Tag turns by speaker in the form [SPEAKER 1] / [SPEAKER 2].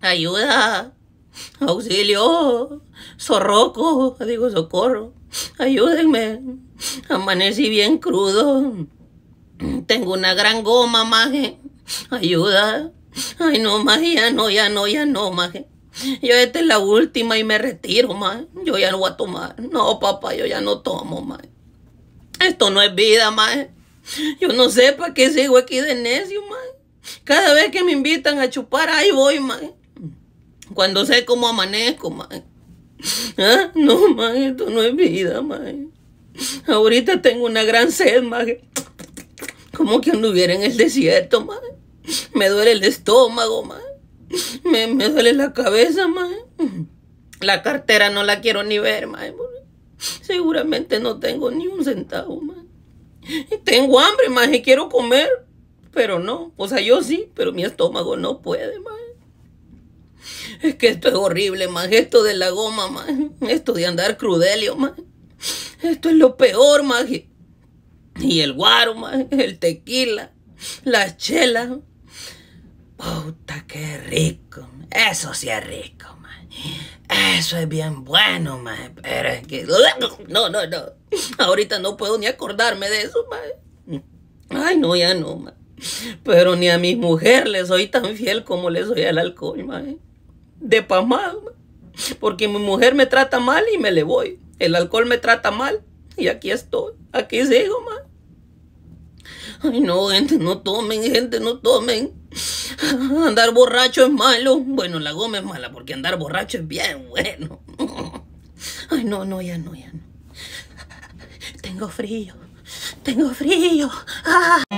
[SPEAKER 1] Ayuda. Auxilio. Sorroco Digo, socorro. Ayúdenme. Amanecí bien crudo. Tengo una gran goma, maje. Ayuda. Ay, no, maje. Ya no, ya no, ya no, maje. Yo esta es la última y me retiro, maje. Yo ya no voy a tomar. No, papá, yo ya no tomo, maje. Esto no es vida, mae. Yo no sé para qué sigo aquí de necio, mae. Cada vez que me invitan a chupar, ahí voy, mae. Cuando sé cómo amanezco, mae. Ah, no, mae, esto no es vida, mae. Ahorita tengo una gran sed, mae. Como que anduviera en el desierto, mae. Me duele el estómago, mae. Me, duele la cabeza, mae. La cartera no la quiero ni ver, mae. Seguramente no tengo ni un centavo, man. Tengo hambre, man, y quiero comer. Pero no, o sea, yo sí, pero mi estómago no puede, man. Es que esto es horrible, man. Esto de la goma, man. Esto de andar crudelio, man. Esto es lo peor, man. Y el guaro, man. El tequila. Las chelas. Puta, qué rico. Eso sí es rico, man. Eso es bien bueno, mae. Pero es que. No, no, no. Ahorita no puedo ni acordarme de eso, mae. Ay, no, ya no, mae. Pero ni a mi mujer le soy tan fiel como le soy al alcohol, mae. De pamado, mae. Porque mi mujer me trata mal y me le voy. El alcohol me trata mal y aquí estoy. Aquí sigo, mae. Ay, no, gente, no tomen, gente, no tomen. Andar borracho es malo. Bueno, la goma es mala porque andar borracho es bien bueno. Ay, no, no, ya no, ya no. Tengo frío. Tengo frío. Ah.